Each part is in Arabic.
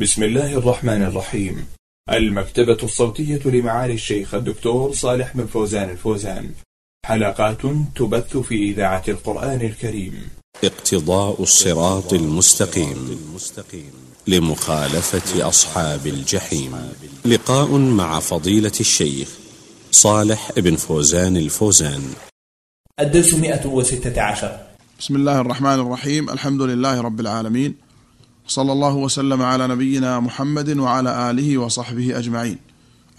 بسم الله الرحمن الرحيم المكتبة الصوتية لمعالي الشيخ الدكتور صالح بن فوزان الفوزان حلقات تبث في إذاعة القرآن الكريم اقتضاء الصراط المستقيم لمخالفة أصحاب الجحيم لقاء مع فضيلة الشيخ صالح بن فوزان الفوزان الدرس 116 بسم الله الرحمن الرحيم الحمد لله رب العالمين وصلى الله وسلم على نبينا محمد وعلى آله وصحبه أجمعين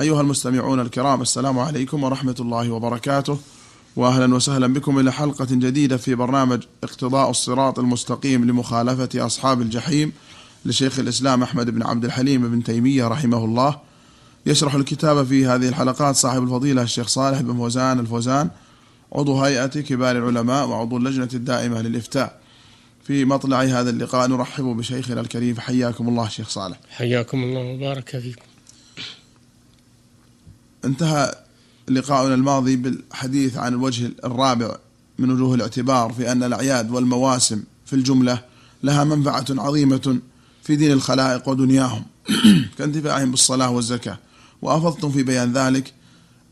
أيها المستمعون الكرام السلام عليكم ورحمة الله وبركاته وأهلا وسهلا بكم إلى حلقة جديدة في برنامج اقتضاء الصراط المستقيم لمخالفة أصحاب الجحيم لشيخ الإسلام أحمد بن عبد الحليم بن تيمية رحمه الله يشرح الكتاب في هذه الحلقات صاحب الفضيلة الشيخ صالح بن فوزان الفوزان عضو هيئة كبار العلماء وعضو اللجنة الدائمة للإفتاء في مطلع هذا اللقاء نرحب بشيخنا الكريم حياكم الله شيخ صالح حياكم الله وبارك فيكم انتهى لقاؤنا الماضي بالحديث عن الوجه الرابع من وجوه الاعتبار في أن الأعياد والمواسم في الجملة لها منفعة عظيمة في دين الخلائق ودنياهم كانتفاعهم بالصلاة والزكاة وأفضتم في بيان ذلك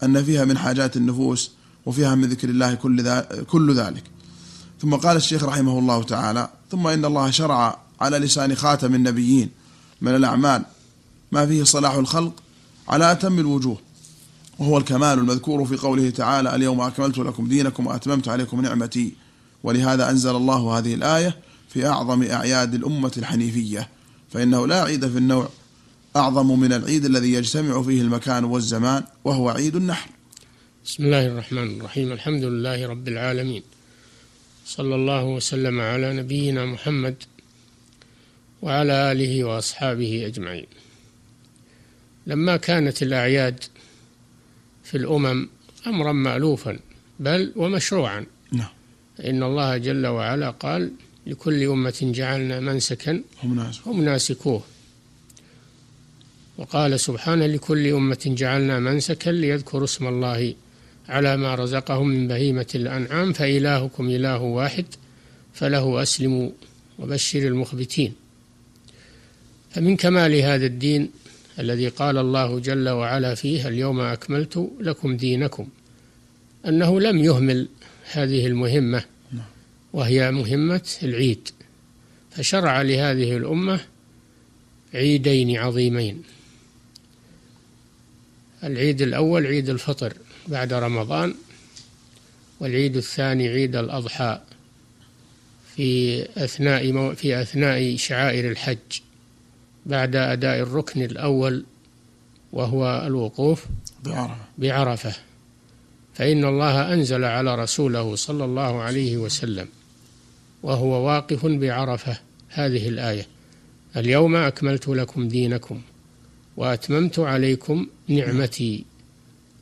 أن فيها من حاجات النفوس وفيها من ذكر الله كل, كل ذلك ثم قال الشيخ رحمه الله تعالى ثم إن الله شرع على لسان خاتم النبيين من الأعمال ما فيه صلاح الخلق على أتم الوجوه وهو الكمال المذكور في قوله تعالى اليوم أكملت لكم دينكم وأتممت عليكم نعمتي ولهذا أنزل الله هذه الآية في أعظم أعياد الأمة الحنيفية فإنه لا عيد في النوع أعظم من العيد الذي يجتمع فيه المكان والزمان وهو عيد النحر بسم الله الرحمن الرحيم الحمد لله رب العالمين صلى الله وسلم على نبينا محمد وعلى آله وأصحابه أجمعين لما كانت الأعياد في الأمم أمرا مألوفا بل ومشروعا نعم إن الله جل وعلا قال لكل أمة جعلنا منسكا هم, هم ناسكوه وقال سبحانه لكل أمة جعلنا منسكا ليذكروا اسم الله على ما رزقهم من بهيمة الأنعام فإلهكم إله واحد فله أسلموا وبشر المخبتين فمن كمال هذا الدين الذي قال الله جل وعلا فيه اليوم أكملت لكم دينكم أنه لم يهمل هذه المهمة وهي مهمة العيد فشرع لهذه الأمة عيدين عظيمين العيد الأول عيد الفطر بعد رمضان والعيد الثاني عيد الأضحى في أثناء في أثناء شعائر الحج بعد أداء الركن الأول وهو الوقوف بعرفة, بعرفة فإن الله أنزل على رسوله صلى الله عليه وسلم وهو واقف بعرفة هذه الآية اليوم أكملت لكم دينكم وأتممت عليكم نعمتي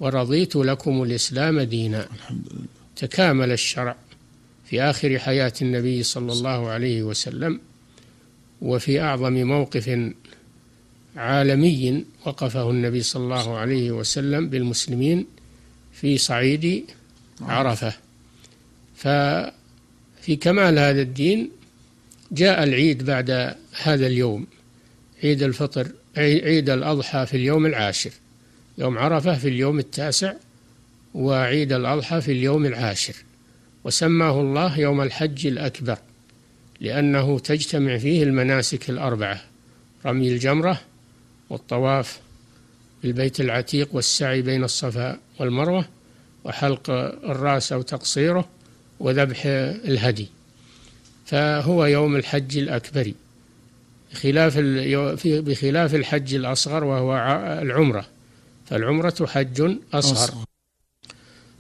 ورضيت لكم الإسلام دينا الحمد لله. تكامل الشرع في آخر حياة النبي صلى الله عليه وسلم وفي أعظم موقف عالمي وقفه النبي صلى الله عليه وسلم بالمسلمين في صعيد عرفة ففي كمال هذا الدين جاء العيد بعد هذا اليوم عيد الفطر عيد الأضحى في اليوم العاشر يوم عرفة في اليوم التاسع وعيد الأضحى في اليوم العاشر وسماه الله يوم الحج الأكبر لأنه تجتمع فيه المناسك الأربعة رمي الجمرة والطواف بالبيت العتيق والسعي بين الصفا والمروة وحلق الرأس أو تقصيره وذبح الهدي فهو يوم الحج الأكبر خلاف بخلاف الحج الأصغر وهو العمرة فالعمرة حج أصغر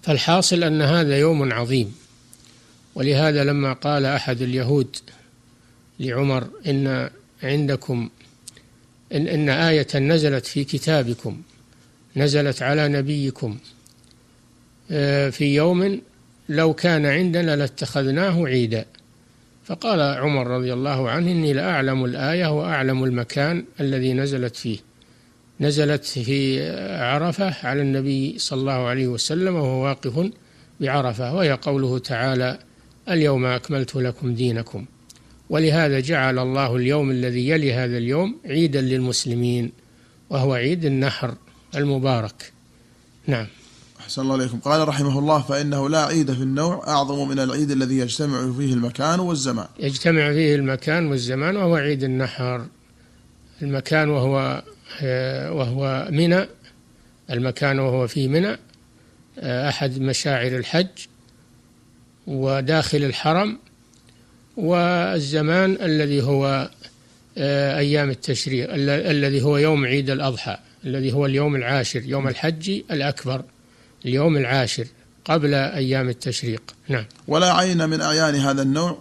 فالحاصل أن هذا يوم عظيم ولهذا لما قال أحد اليهود لعمر إن عندكم إن, إن آية نزلت في كتابكم نزلت على نبيكم آه، في يوم لو كان عندنا لاتخذناه عيدا فقال عمر رضي الله عنه إني لأعلم الآية وأعلم المكان الذي نزلت فيه نزلت في عرفة على النبي صلى الله عليه وسلم وهو واقف بعرفة وهي قوله تعالى اليوم أكملت لكم دينكم ولهذا جعل الله اليوم الذي يلي هذا اليوم عيدا للمسلمين وهو عيد النحر المبارك نعم أحسن الله إليكم قال رحمه الله فإنه لا عيد في النوع أعظم من العيد الذي يجتمع فيه المكان والزمان يجتمع فيه المكان والزمان وهو عيد النحر المكان وهو آه، وهو منى المكان وهو في منى آه، أحد مشاعر الحج وداخل الحرم والزمان الذي هو آه، أيام التشريق الذي هو يوم عيد الأضحى الذي هو اليوم العاشر يوم الحج الأكبر اليوم العاشر قبل أيام التشريق نعم ولا عين من أعيان هذا النوع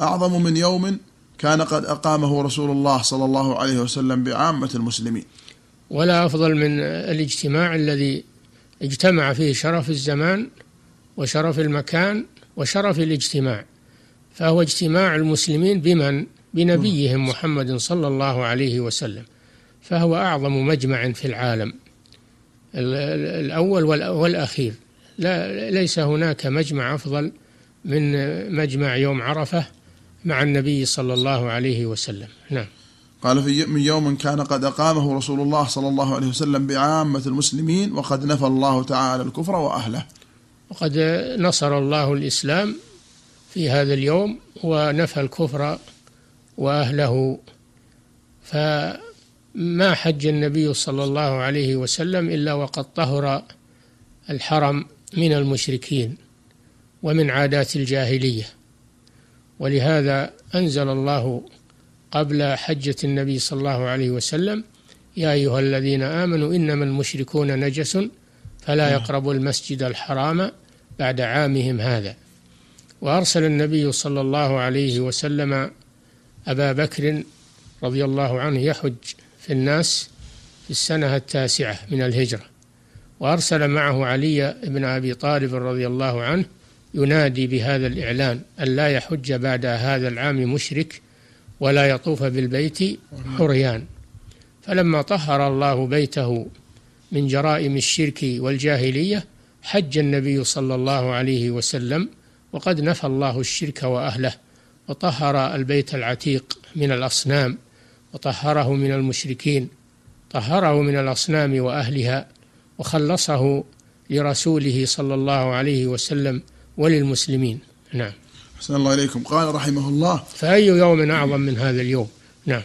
أعظم من يوم كان قد أقامه رسول الله صلى الله عليه وسلم بعامة المسلمين ولا أفضل من الاجتماع الذي اجتمع فيه شرف الزمان وشرف المكان وشرف الاجتماع فهو اجتماع المسلمين بمن بنبيهم محمد صلى الله عليه وسلم فهو أعظم مجمع في العالم الأول والأخير لا ليس هناك مجمع أفضل من مجمع يوم عرفة مع النبي صلى الله عليه وسلم نعم قال في من يوم كان قد أقامه رسول الله صلى الله عليه وسلم بعامة المسلمين وقد نفى الله تعالى الكفر وأهله وقد نصر الله الإسلام في هذا اليوم ونفى الكفر وأهله فما حج النبي صلى الله عليه وسلم إلا وقد طهر الحرم من المشركين ومن عادات الجاهليه ولهذا أنزل الله قبل حجة النبي صلى الله عليه وسلم يا أيها الذين آمنوا إنما المشركون نجس فلا نعم. يقربوا المسجد الحرام بعد عامهم هذا وأرسل النبي صلى الله عليه وسلم أبا بكر رضي الله عنه يحج في الناس في السنة التاسعة من الهجرة وأرسل معه علي بن أبي طالب رضي الله عنه ينادي بهذا الإعلان أن لا يحج بعد هذا العام مشرك ولا يطوف بالبيت حريان فلما طهر الله بيته من جرائم الشرك والجاهلية حج النبي صلى الله عليه وسلم وقد نفى الله الشرك وأهله وطهر البيت العتيق من الأصنام وطهره من المشركين طهره من الأصنام وأهلها وخلصه لرسوله صلى الله عليه وسلم وللمسلمين نعم أحسن الله إليكم قال رحمه الله فأي يوم أعظم من هذا اليوم نعم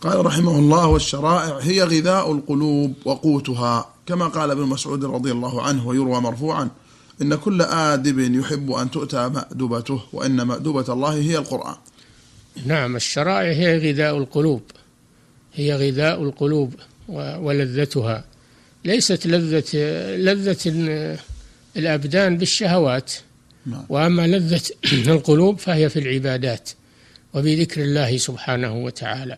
قال رحمه الله والشرائع هي غذاء القلوب وقوتها كما قال ابن مسعود رضي الله عنه ويروى مرفوعا إن كل آدب يحب أن تؤتى مأدبته وإن مأدبة الله هي القرآن نعم الشرائع هي غذاء القلوب هي غذاء القلوب ولذتها ليست لذة لذة الأبدان بالشهوات نعم. وأما لذة القلوب فهي في العبادات وبذكر الله سبحانه وتعالى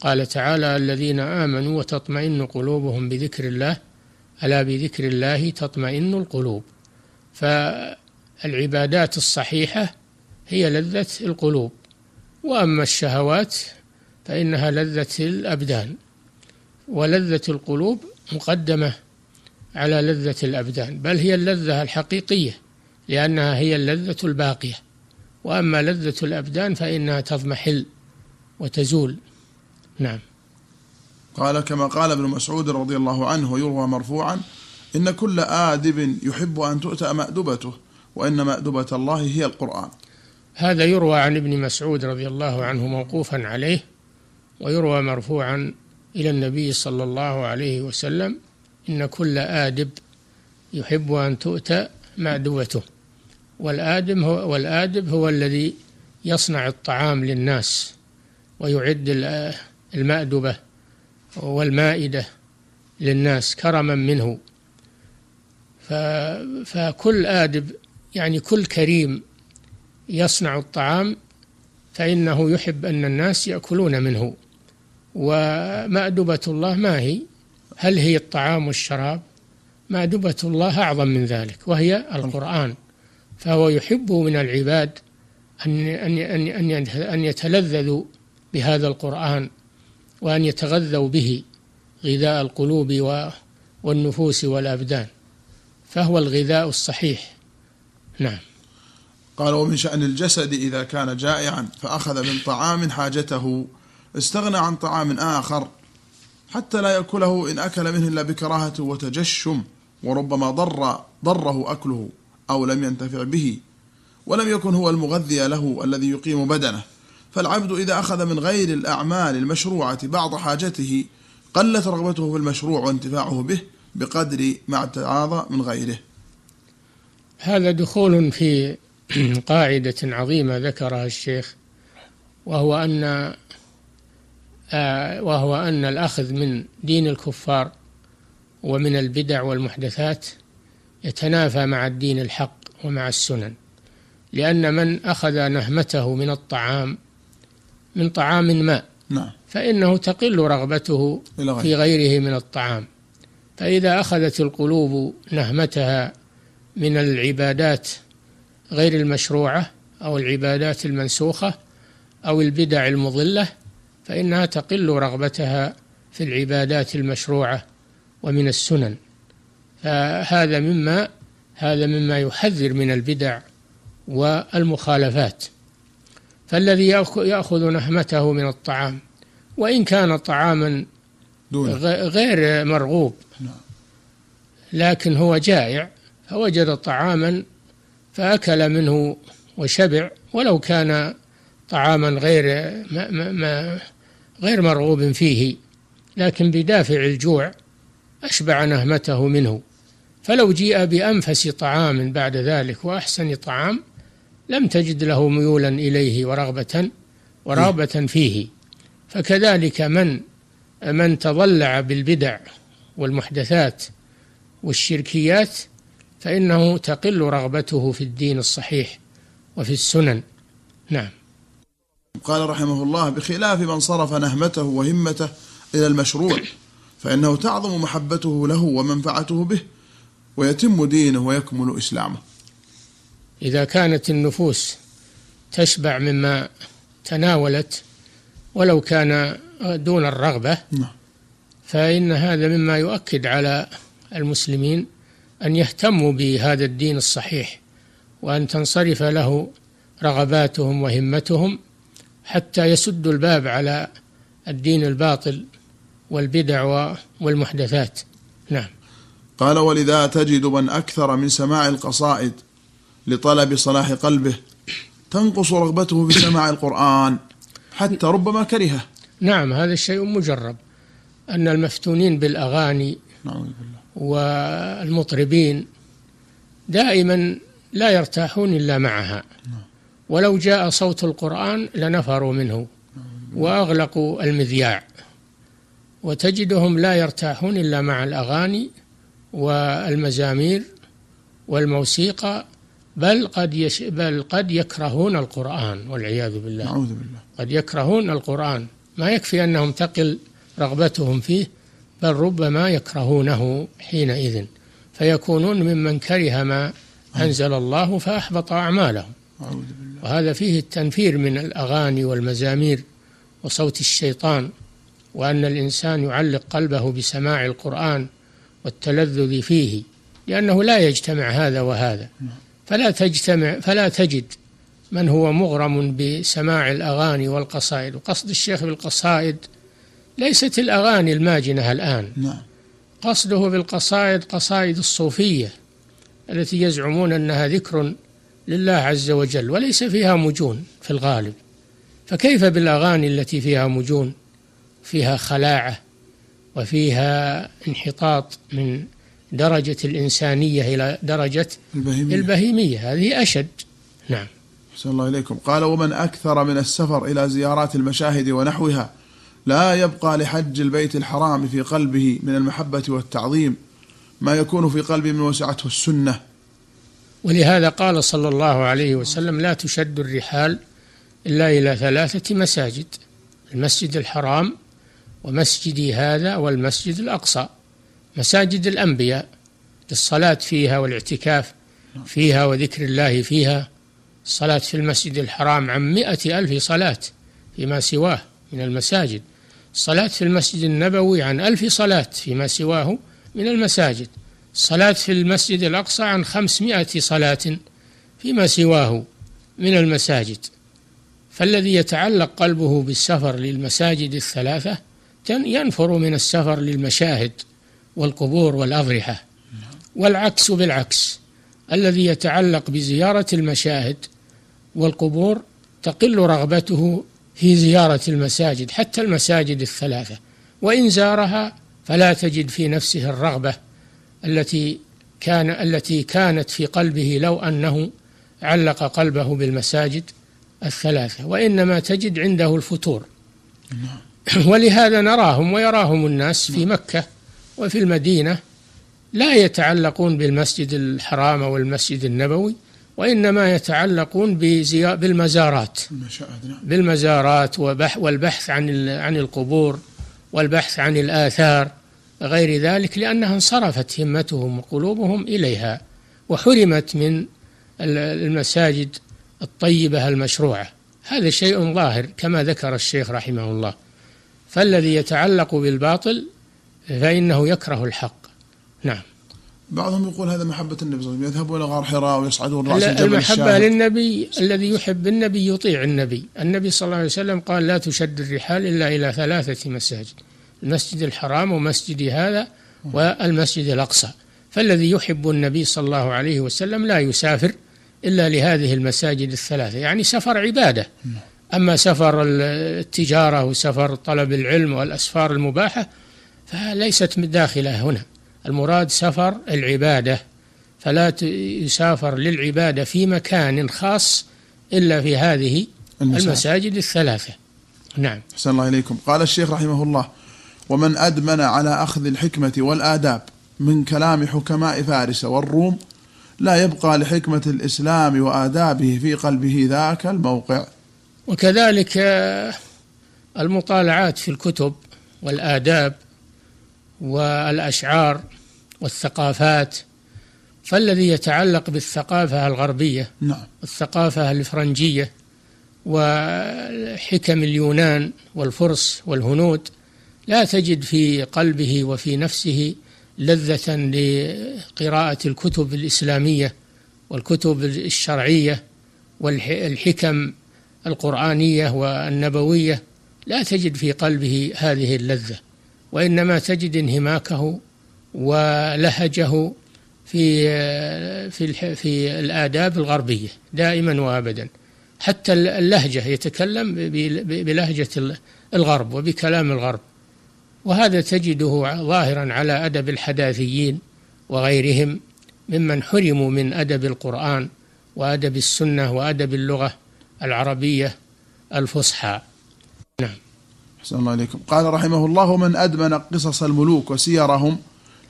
قال تعالى الذين آمنوا وتطمئن قلوبهم بذكر الله ألا بذكر الله تطمئن القلوب فالعبادات الصحيحة هي لذة القلوب وأما الشهوات فإنها لذة الأبدان ولذة القلوب مقدمة على لذة الأبدان بل هي اللذة الحقيقية لأنها هي اللذة الباقية وأما لذة الأبدان فإنها تضمحل وتزول نعم قال كما قال ابن مسعود رضي الله عنه يروى مرفوعا إن كل آدب يحب أن تؤتى مأدبته وإن مأدبة الله هي القرآن هذا يروى عن ابن مسعود رضي الله عنه موقوفا عليه ويروى مرفوعا إلى النبي صلى الله عليه وسلم إن كل آدب يحب أن تؤتى مأدبته والآدم هو والآدب هو الذي يصنع الطعام للناس ويعد المأدبة والمائدة للناس كرما منه فكل آدب يعني كل كريم يصنع الطعام فإنه يحب أن الناس يأكلون منه ومأدبة الله ما هي هل هي الطعام والشراب مأدبة الله أعظم من ذلك وهي القرآن فهو يحب من العباد أن أن أن أن, يتلذذوا بهذا القرآن وأن يتغذوا به غذاء القلوب والنفوس والأبدان فهو الغذاء الصحيح نعم قال ومن شأن الجسد إذا كان جائعا فأخذ من طعام حاجته استغنى عن طعام آخر حتى لا يأكله إن أكل منه إلا بكراهة وتجشم وربما ضر ضره أكله أو لم ينتفع به ولم يكن هو المغذي له الذي يقيم بدنه فالعبد إذا أخذ من غير الأعمال المشروعة بعض حاجته قلت رغبته في المشروع وانتفاعه به بقدر ما تعاضى من غيره هذا دخول في قاعدة عظيمة ذكرها الشيخ وهو أن آه، وهو أن الأخذ من دين الكفار ومن البدع والمحدثات يتنافى مع الدين الحق ومع السنن لأن من أخذ نهمته من الطعام من طعام ما نعم. فإنه تقل رغبته في غيره من الطعام فإذا أخذت القلوب نهمتها من العبادات غير المشروعة أو العبادات المنسوخة أو البدع المضلة فإنها تقل رغبتها في العبادات المشروعة ومن السنن فهذا مما هذا مما يحذر من البدع والمخالفات فالذي يأخذ نهمته من الطعام وإن كان طعاما دونه. غير مرغوب نعم. لكن هو جائع فوجد طعاما فأكل منه وشبع ولو كان طعاما غير ما ما غير مرغوب فيه لكن بدافع الجوع أشبع نهمته منه فلو جيء بأنفس طعام بعد ذلك وأحسن طعام لم تجد له ميولا إليه ورغبة ورغبة فيه فكذلك من من تضلع بالبدع والمحدثات والشركيات فإنه تقل رغبته في الدين الصحيح وفي السنن نعم قال رحمه الله بخلاف من صرف نهمته وهمته إلى المشروع فإنه تعظم محبته له ومنفعته به ويتم دينه ويكمل إسلامه إذا كانت النفوس تشبع مما تناولت ولو كان دون الرغبة نعم. فإن هذا مما يؤكد على المسلمين أن يهتموا بهذا الدين الصحيح وأن تنصرف له رغباتهم وهمتهم حتى يسدوا الباب على الدين الباطل والبدع والمحدثات نعم قال ولذا تجد من أكثر من سماع القصائد لطلب صلاح قلبه تنقص رغبته في سماع القرآن حتى ربما كرهه نعم هذا الشيء مجرب أن المفتونين بالأغاني نعم، نعم. والمطربين دائما لا يرتاحون إلا معها نعم. ولو جاء صوت القرآن لنفروا منه وأغلقوا المذياع وتجدهم لا يرتاحون إلا مع الأغاني والمزامير والموسيقى بل قد يش بل قد يكرهون القرآن والعياذ بالله نعوذ بالله قد يكرهون القرآن ما يكفي أنهم تقل رغبتهم فيه بل ربما يكرهونه حينئذ فيكونون ممن كره ما أنزل الله فأحبط أعمالهم أعوذ بالله. وهذا فيه التنفير من الأغاني والمزامير وصوت الشيطان وأن الإنسان يعلق قلبه بسماع القرآن والتلذذ فيه لأنه لا يجتمع هذا وهذا فلا تجتمع فلا تجد من هو مغرم بسماع الأغاني والقصائد وقصد الشيخ بالقصائد ليست الأغاني الماجنة الآن نعم. قصده بالقصائد قصائد الصوفية التي يزعمون أنها ذكر لله عز وجل وليس فيها مجون في الغالب فكيف بالأغاني التي فيها مجون فيها خلاعة وفيها انحطاط من درجة الإنسانية إلى درجة البهيمية, البهيمية. هذه أشد نعم صلى الله إليكم قال ومن أكثر من السفر إلى زيارات المشاهد ونحوها لا يبقى لحج البيت الحرام في قلبه من المحبة والتعظيم ما يكون في قلبه من وسعته السنة ولهذا قال صلى الله عليه وسلم لا تشد الرحال إلا إلى ثلاثة مساجد المسجد الحرام ومسجدي هذا والمسجد الأقصى مساجد الأنبياء للصلاة فيها والاعتكاف فيها وذكر الله فيها الصلاة في المسجد الحرام عن مئة ألف صلاة فيما سواه من المساجد الصلاة في المسجد النبوي عن ألف صلاة فيما سواه من المساجد الصلاة في المسجد الأقصى عن خمسمائة صلاة فيما سواه من المساجد فالذي يتعلق قلبه بالسفر للمساجد الثلاثة ينفر من السفر للمشاهد والقبور والأضرحة والعكس بالعكس الذي يتعلق بزيارة المشاهد والقبور تقل رغبته في زيارة المساجد حتى المساجد الثلاثة وإن زارها فلا تجد في نفسه الرغبة التي كان التي كانت في قلبه لو أنه علق قلبه بالمساجد الثلاثة وإنما تجد عنده الفتور نعم. ولهذا نراهم ويراهم الناس في مكة وفي المدينة لا يتعلقون بالمسجد الحرام أو المسجد النبوي وإنما يتعلقون بالمزارات نعم. بالمزارات والبحث عن عن القبور والبحث عن الآثار غير ذلك لأنها انصرفت همتهم وقلوبهم إليها وحرمت من المساجد الطيبة المشروعة هذا شيء ظاهر كما ذكر الشيخ رحمه الله فالذي يتعلق بالباطل فإنه يكره الحق نعم بعضهم يقول هذا محبة النبي صلى الله عليه وسلم يذهبون غار حراء ويصعدون رأس الجبل المحبة للنبي الذي يحب النبي يطيع النبي النبي صلى الله عليه وسلم قال لا تشد الرحال إلا إلى ثلاثة مساجد المسجد الحرام ومسجدي هذا والمسجد الأقصى فالذي يحب النبي صلى الله عليه وسلم لا يسافر إلا لهذه المساجد الثلاثة يعني سفر عبادة أما سفر التجارة وسفر طلب العلم والأسفار المباحة فليست داخلة هنا المراد سفر العبادة فلا يسافر للعبادة في مكان خاص إلا في هذه المساجد, المساجد الثلاثة نعم أحسن الله إليكم قال الشيخ رحمه الله ومن أدمن على أخذ الحكمة والآداب من كلام حكماء فارس والروم لا يبقى لحكمة الإسلام وآدابه في قلبه ذاك الموقع وكذلك آه، المطالعات في الكتب والآداب والأشعار والثقافات فالذي يتعلق بالثقافة الغربية نعم. الثقافة الفرنجية وحكم اليونان والفرس والهنود لا تجد في قلبه وفي نفسه لذة لقراءة الكتب الإسلامية والكتب الشرعية والحكم القرآنية والنبوية لا تجد في قلبه هذه اللذة وإنما تجد انهماكه ولهجه في في في الآداب الغربية دائما وأبدا حتى اللهجة يتكلم بلهجة الغرب وبكلام الغرب وهذا تجده ظاهرا على أدب الحداثيين وغيرهم ممن حرموا من أدب القرآن وأدب السنة وأدب اللغة العربية الفصحى نعم أحسن الله إليكم قال رحمه الله من أدمن قصص الملوك وسيرهم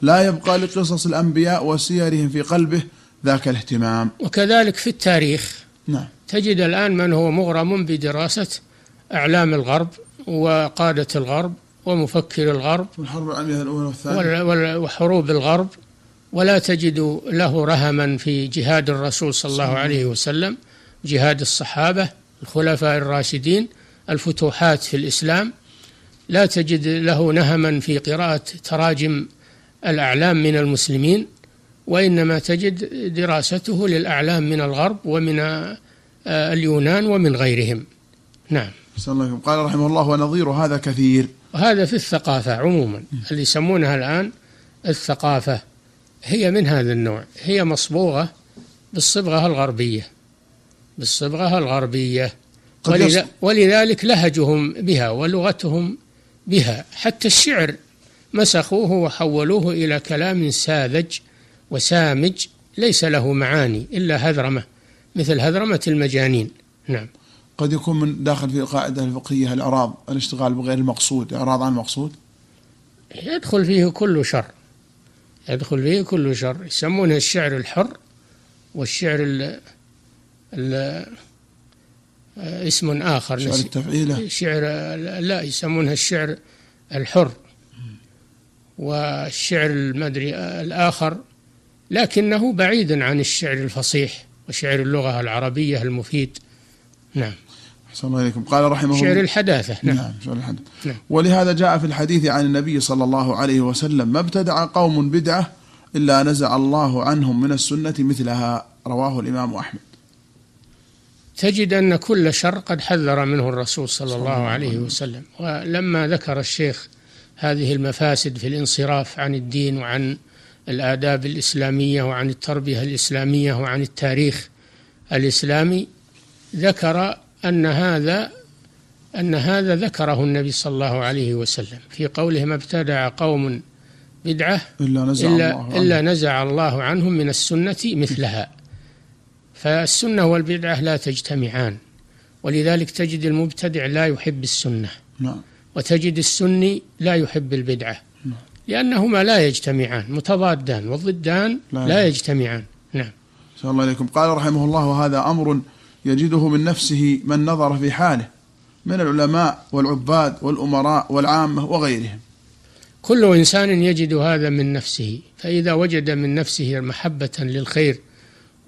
لا يبقى لقصص الأنبياء وسيرهم في قلبه ذاك الاهتمام وكذلك في التاريخ نعم تجد الآن من هو مغرم بدراسة أعلام الغرب وقادة الغرب ومفكر الغرب والحرب العالمية الأولى والثانية وحروب الغرب ولا تجد له رهما في جهاد الرسول صلى الله عليه وسلم جهاد الصحابة الخلفاء الراشدين الفتوحات في الإسلام لا تجد له نهما في قراءة تراجم الأعلام من المسلمين وإنما تجد دراسته للأعلام من الغرب ومن آه، اليونان ومن غيرهم نعم قال رحمه الله ونظير هذا كثير وهذا في الثقافة عموما اللي يسمونها الآن الثقافة هي من هذا النوع هي مصبوغة بالصبغة الغربية بالصبغة الغربية ولذا ولذلك لهجهم بها ولغتهم بها حتى الشعر مسخوه وحولوه إلى كلام ساذج وسامج ليس له معاني إلا هذرمة مثل هذرمة المجانين نعم قد يكون من داخل في القاعدة الفقهية الإعراض الاشتغال بغير المقصود إعراض عن المقصود يدخل فيه كل شر يدخل فيه كل شر يسمونه الشعر الحر والشعر اسم آخر شعر التفعيلة شعر لا يسمونها الشعر الحر والشعر المدري الآخر لكنه بعيد عن الشعر الفصيح وشعر اللغة العربية المفيد نعم أحسن الله إليكم قال رحمه الله شعر الحداثة نعم, نعم شعر الحداثة نعم ولهذا جاء في الحديث عن النبي صلى الله عليه وسلم ما ابتدع قوم بدعة إلا نزع الله عنهم من السنة مثلها رواه الإمام أحمد تجد أن كل شر قد حذر منه الرسول صلى الله عليه وسلم ولما ذكر الشيخ هذه المفاسد في الانصراف عن الدين وعن الآداب الإسلامية وعن التربية الإسلامية وعن التاريخ الإسلامي ذكر أن هذا أن هذا ذكره النبي صلى الله عليه وسلم في قوله ما ابتدع قوم بدعة إلا نزع, إلا, الله إلا نزع الله عنهم من السنة مثلها فالسنة والبدعة لا تجتمعان ولذلك تجد المبتدع لا يحب السنة نعم. وتجد السني لا يحب البدعة نعم. لأنهما لا يجتمعان متضادان والضدان لا, يجتمعان نعم صلى الله عليكم قال رحمه الله وهذا أمر يجده من نفسه من نظر في حاله من العلماء والعباد والأمراء والعامة وغيرهم كل إنسان يجد هذا من نفسه فإذا وجد من نفسه محبة للخير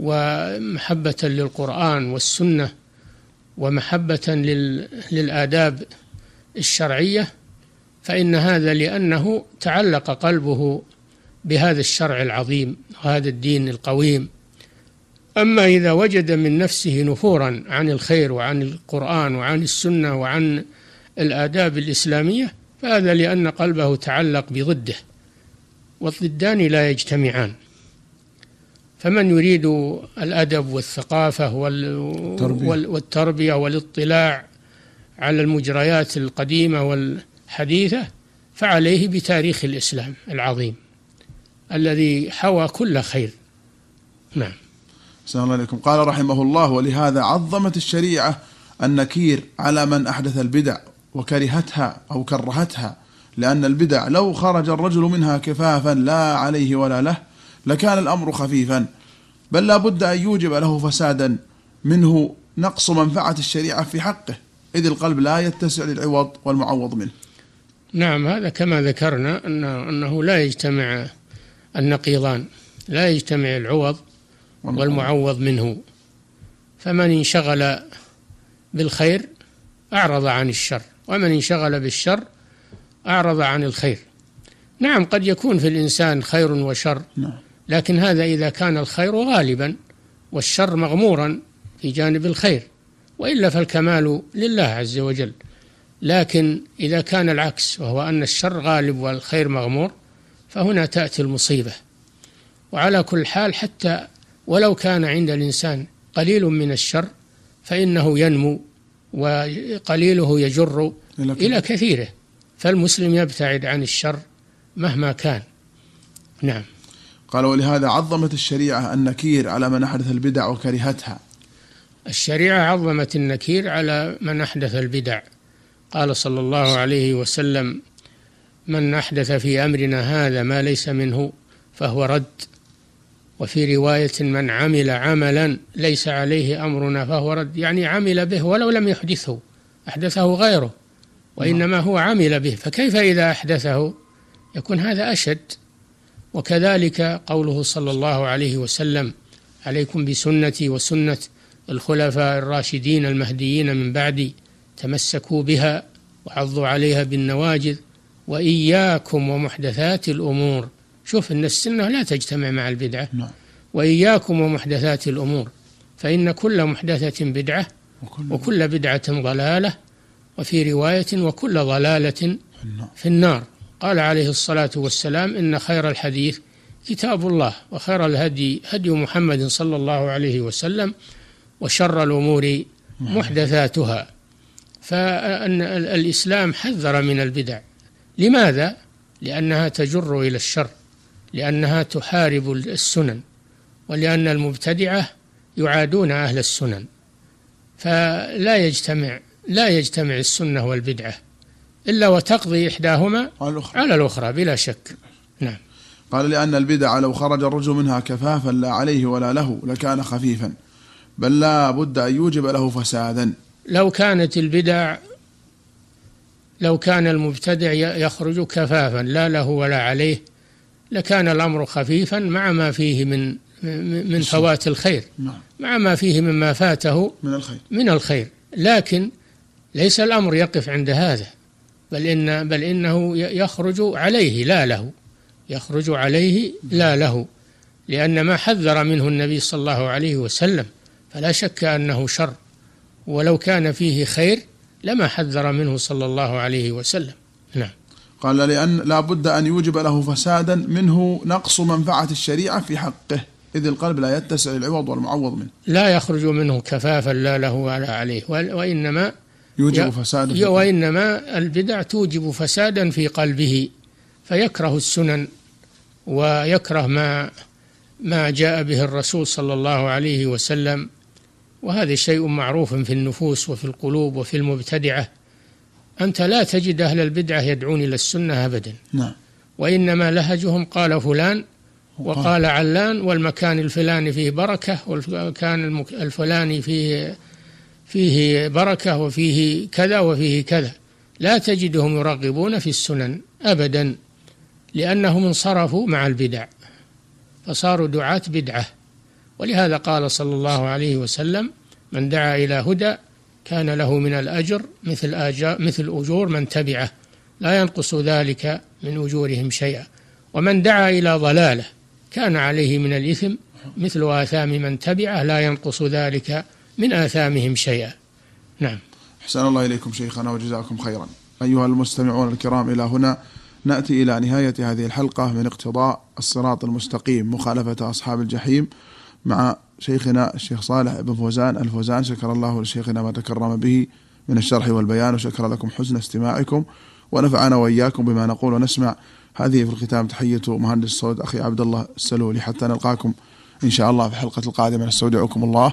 ومحبة للقرآن والسنة ومحبة للآداب الشرعية فإن هذا لأنه تعلق قلبه بهذا الشرع العظيم وهذا الدين القويم أما إذا وجد من نفسه نفورا عن الخير وعن القرآن وعن السنة وعن الآداب الإسلامية فهذا لأن قلبه تعلق بضده والضدان لا يجتمعان فمن يريد الأدب والثقافة والتربية, والتربية والاطلاع على المجريات القديمة والحديثة فعليه بتاريخ الإسلام العظيم الذي حوى كل خير نعم السلام عليكم قال رحمه الله ولهذا عظمت الشريعة النكير على من أحدث البدع وكرهتها أو كرهتها لأن البدع لو خرج الرجل منها كفافا لا عليه ولا له لكان الأمر خفيفا بل لا بد أن يوجب له فسادا منه نقص منفعة الشريعة في حقه إذ القلب لا يتسع للعوض والمعوض منه نعم هذا كما ذكرنا أنه, أنه لا يجتمع النقيضان لا يجتمع العوض والمعوض منه فمن انشغل بالخير أعرض عن الشر ومن انشغل بالشر أعرض عن الخير نعم قد يكون في الإنسان خير وشر نعم. لكن هذا إذا كان الخير غالبا والشر مغمورا في جانب الخير وإلا فالكمال لله عز وجل لكن إذا كان العكس وهو أن الشر غالب والخير مغمور فهنا تأتي المصيبة وعلى كل حال حتى ولو كان عند الإنسان قليل من الشر فإنه ينمو وقليله يجر إلى كثيره فالمسلم يبتعد عن الشر مهما كان نعم قال ولهذا عظمت الشريعة النكير على من أحدث البدع وكرهتها الشريعة عظمت النكير على من أحدث البدع قال صلى الله عليه وسلم من أحدث في أمرنا هذا ما ليس منه فهو رد وفي رواية من عمل عملا ليس عليه أمرنا فهو رد يعني عمل به ولو لم يحدثه أحدثه غيره وإنما هو عمل به فكيف إذا أحدثه يكون هذا أشد وكذلك قوله صلى الله عليه وسلم عليكم بسنتي وسنه الخلفاء الراشدين المهديين من بعدي تمسكوا بها وعضوا عليها بالنواجذ واياكم ومحدثات الامور شوف ان السنه لا تجتمع مع البدعه نعم. واياكم ومحدثات الامور فان كل محدثه بدعه وكل بدعه ضلاله وفي روايه وكل ضلاله في النار قال عليه الصلاة والسلام إن خير الحديث كتاب الله وخير الهدي هدي محمد صلى الله عليه وسلم وشر الأمور محدثاتها فأن الإسلام حذر من البدع لماذا؟ لأنها تجر إلى الشر لأنها تحارب السنن ولأن المبتدعة يعادون أهل السنن فلا يجتمع لا يجتمع السنة والبدعة إلا وتقضي إحداهما على الأخرى, على الأخرى بلا شك نعم قال لأن البدع لو خرج الرجل منها كفافا لا عليه ولا له لكان خفيفا بل لا بد أن يوجب له فسادا لو كانت البدع لو كان المبتدع يخرج كفافا لا له ولا عليه لكان الأمر خفيفا مع ما فيه من من فوات الخير نعم. مع ما فيه مما فاته من الخير من الخير لكن ليس الأمر يقف عند هذا بل إن بل إنه يخرج عليه لا له يخرج عليه لا له لأن ما حذر منه النبي صلى الله عليه وسلم فلا شك أنه شر ولو كان فيه خير لما حذر منه صلى الله عليه وسلم نعم قال لأن لا بد أن يوجب له فسادا منه نقص منفعة الشريعة في حقه إذ القلب لا يتسع العوض والمعوض منه لا يخرج منه كفافا لا له ولا عليه وإنما يوجب فسادا وإنما البدع توجب فسادا في قلبه فيكره السنن ويكره ما ما جاء به الرسول صلى الله عليه وسلم وهذا شيء معروف في النفوس وفي القلوب وفي المبتدعة أنت لا تجد أهل البدعة يدعون إلى السنة أبدا نعم وإنما لهجهم قال فلان وقال علان والمكان الفلاني فيه بركة والمكان الفلاني فيه فيه بركة وفيه كذا وفيه كذا لا تجدهم يرغبون في السنن أبدا لأنهم انصرفوا مع البدع فصاروا دعاة بدعة ولهذا قال صلى الله عليه وسلم من دعا إلى هدى كان له من الأجر مثل مثل أجور من تبعه لا ينقص ذلك من أجورهم شيئا ومن دعا إلى ضلالة كان عليه من الإثم مثل آثام من تبعه لا ينقص ذلك من آثامهم شيئا نعم أحسن الله إليكم شيخنا وجزاكم خيرا أيها المستمعون الكرام إلى هنا نأتي إلى نهاية هذه الحلقة من اقتضاء الصراط المستقيم مخالفة أصحاب الجحيم مع شيخنا الشيخ صالح بن فوزان الفوزان شكر الله لشيخنا ما تكرم به من الشرح والبيان وشكر لكم حسن استماعكم ونفعنا وإياكم بما نقول ونسمع هذه في الختام تحية مهندس الصوت أخي عبد الله السلولي حتى نلقاكم إن شاء الله في الحلقة القادمة نستودعكم الله